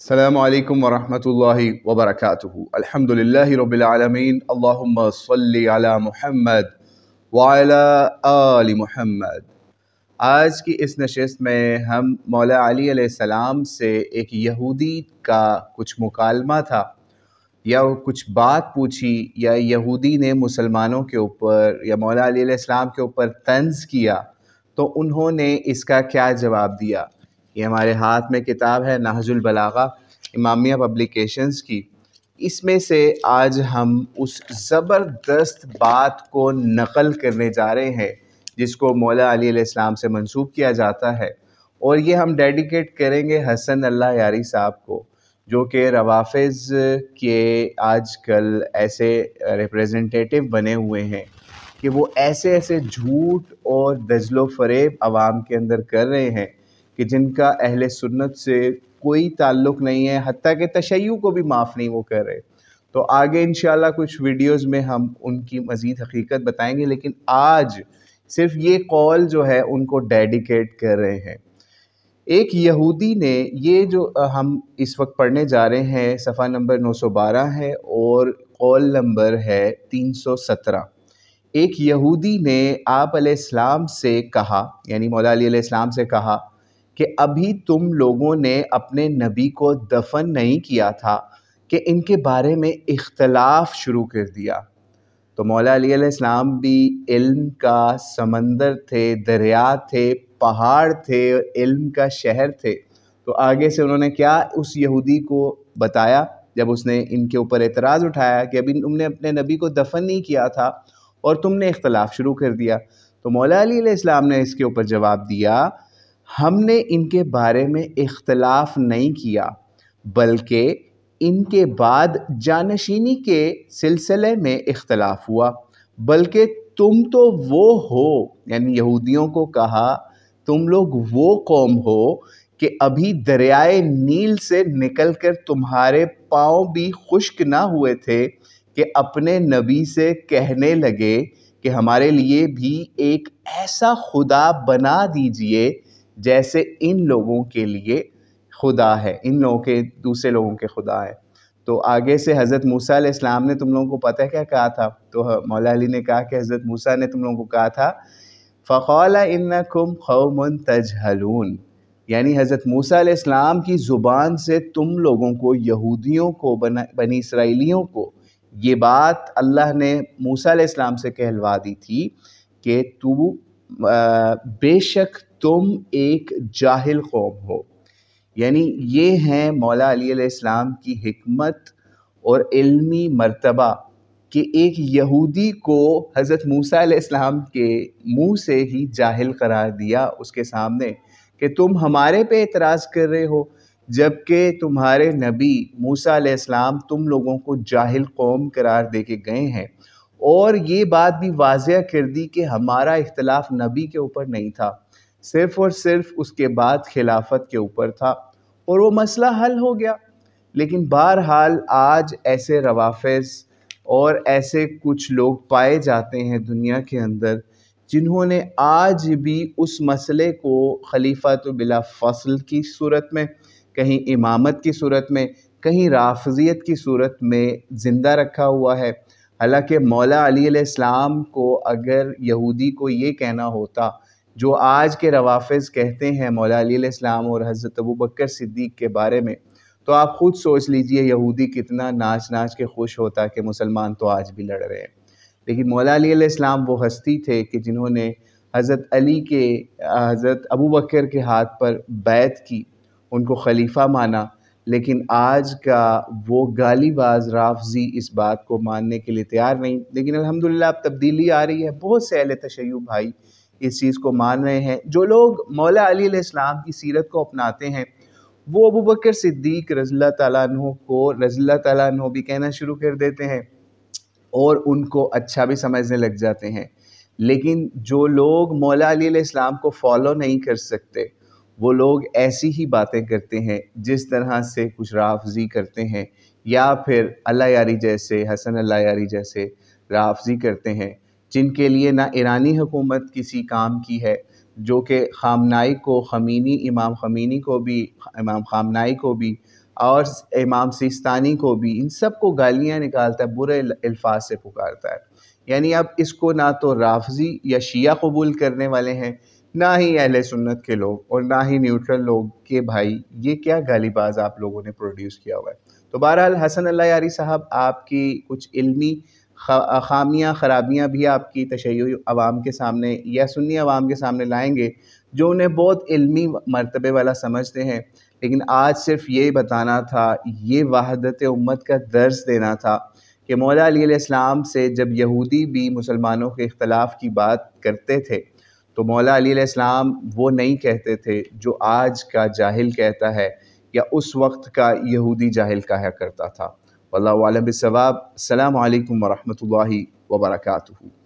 السلام عليكم ورحمة الله وبركاته الحمد لله رب العالمين اللهم صل على محمد وعلى آل محمد आज की इस नशस्त में हम मौला अली सलाम से एक यहूदी का कुछ मुकालमा था या कुछ बात पूछी या यहूदी ने मुसलमानों के ऊपर या मौला अली सलाम के ऊपर तंज किया तो उन्होंने इसका क्या जवाब दिया ये हमारे हाथ में किताब है नाहजुल बलागा इमामिया पब्लिकेशंस की इसमें से आज हम उस ज़बरदस्त बात को नकल करने जा रहे हैं जिसको मौला अली से मंसूब किया जाता है और ये हम डेडिकेट करेंगे हसन अल्लाह यारी साहब को जो कि रवाफ़ के आजकल ऐसे रिप्रेजेंटेटिव बने हुए हैं कि वो ऐसे ऐसे झूठ और दजलो फरेब आवाम के अंदर कर रहे हैं कि जिनका अहल सुन्नत से कोई ताल्लुक़ नहीं है हती कि तशय को भी माफ़ नहीं वो कर रहे तो आगे इन कुछ वीडियोस में हम उनकी मज़ीद हकीकत बताएंगे लेकिन आज सिर्फ ये कॉल जो है उनको डेडिकेट कर रहे हैं एक यहूदी ने ये जो हम इस वक्त पढ़ने जा रहे हैं सफ़ा नंबर 912 है और कॉल नंबर है 317 एक यहूदी ने आप इस्लाम से कहा यानी मौला अली से कहा कि अभी तुम लोगों ने अपने नबी को दफन नहीं किया था कि इनके बारे में इख्तलाफ शुरू कर दिया तो मौला अली भी इल्म का समंदर थे दरिया थे पहाड़ थे इल्म का शहर थे तो आगे से उन्होंने क्या उस यहूदी को बताया जब उसने इनके ऊपर एतराज़ उठाया कि अभी तुमने अपने नबी को दफन नहीं किया था और तुमने इख्तलाफ शुरू कर दिया तो मौला अली इस्लाम ने इसके ऊपर जवाब दिया हमने इनके बारे में इख्तलाफ नहीं किया बल्कि इनके बाद जानशीनी के सिलसिले में इख्तलाफ हुआ बल्कि तुम तो वो हो यानी यहूदियों को कहा तुम लोग वो कौम हो कि अभी दरियाए नील से निकलकर तुम्हारे पाँव भी खुश्क ना हुए थे कि अपने नबी से कहने लगे कि हमारे लिए भी एक ऐसा खुदा बना दीजिए जैसे इन लोगों के लिए खुदा है इन लोगों के दूसरे लोगों के खुदा है तो आगे से हज़रत मूसा इस्लाम ने तुम लोगों को पता है क्या कहा था तो मौला अली ने कहा कि हज़रत मूसा ने तुम लोगों को कहा था फ़ौल इन कुम खौमन तजहलून यानी हज़रत मूसा इस्लाम की ज़ुबान से तुम लोगों को यहूदियों को बना बनी इसराइलियों को ये बात अल्लाह ने मूसा इस्लाम से कहलवा दी थी कि तू बेशक तुम एक जाहिल कौम हो यानी ये हैं मौला अली अलैहिस्सलाम की हमत और इल्मी मर्तबा कि एक यहूदी को हज़रत मूसा अलैहिस्सलाम के मुंह से ही जाहिल करार दिया उसके सामने कि तुम हमारे पे एतराज़ कर रहे हो जबकि तुम्हारे नबी मूसा अलैहिस्सलाम तुम लोगों को जाहिल कौम करार दे के गए हैं और ये बात भी वाजिया कर दी कि हमारा इख्तलाफ नबी के ऊपर नहीं था सिर्फ और सिर्फ उसके बाद खिलाफत के ऊपर था और वो मसला हल हो गया लेकिन बहरहाल आज ऐसे रवाफ़ और ऐसे कुछ लोग पाए जाते हैं दुनिया के अंदर जिन्होंने आज भी उस मसले को खलीफा तो बिला फसल की सूरत में कहीं इमामत की सूरत में कहीं राफजियत की सूरत में ज़िंदा रखा हुआ है हालांकि मौला अली को अगर यहूदी को ये कहना होता जो आज के रवाफ़ कहते हैं मौलाम इस्लाम और हज़रत अबू बकर सिद्दीक के बारे में तो आप खुद सोच लीजिए यहूदी कितना नाच नाच के खुश होता कि मुसलमान तो आज भी लड़ रहे हैं लेकिन मौलाम इस्लाम वो हस्ती थे कि जिन्होंने हज़रत अली के हज़रत अबू बकर के हाथ पर बैत की उनको खलीफा माना लेकिन आज का वो गालीबाज राफजी इस बात को मानने के लिए तैयार नहीं लेकिन अल्हम्दुलिल्लाह अब तब्दीली आ रही है बहुत से अहल तशयु भाई इस चीज़ को मान रहे हैं जो लोग मौला अली इस्लाम की सीरत को अपनाते हैं वो अबू बकर सिद्दीक रज़ील्ला तु को रज़ील्ला तु भी कहना शुरू कर देते हैं और उनको अच्छा भी समझने लग जाते हैं लेकिन जो लोग मौला अली इस्लाम को फॉलो नहीं कर सकते वो लोग ऐसी ही बातें करते हैं जिस तरह से कुछ राफजी करते हैं या फिर अल्लाह यारी जैसे हसन अल्लाह यारी जैसे राफजी करते हैं जिनके लिए ना ईरानी हुकूमत किसी काम की है जो कि खामनाई को खमीनी इमाम खमीनी को भी इमाम खामनाई को भी और इमाम सिस्तानी को भी इन सब को गालियाँ निकालता है बुरे अल्फाज से पुकारता है यानी अब इसको ना तो राफजी या शिया कबूल करने वाले हैं ना ही अहल सुन्नत के लोग और ना ही न्यूट्रल लोग के भाई ये क्या गालीबाज आप लोगों ने प्रोड्यूस किया हुआ है तो बहरहाल हसन अल्लाह यारी साहब आपकी कुछ इल्मी खामियाँ ख़राबियाँ भी आपकी तशै्य आवाम के सामने या सुन्नी आवाम के सामने लाएँगे जो उन्हें बहुत इल्मी मरतबे वाला समझते हैं लेकिन आज सिर्फ ये बताना था ये वहादत उम्मत का दर्ज देना था कि मौला से जब यहूदी भी मुसलमानों के इख्तलाफ की बात करते थे तो मौला वो नहीं कहते थे जो आज का जाहिल कहता है या उस वक्त का यहूदी जाहिल कहा करता था والله أعلم بالسباب السلام عليكم ورحمة الله وبركاته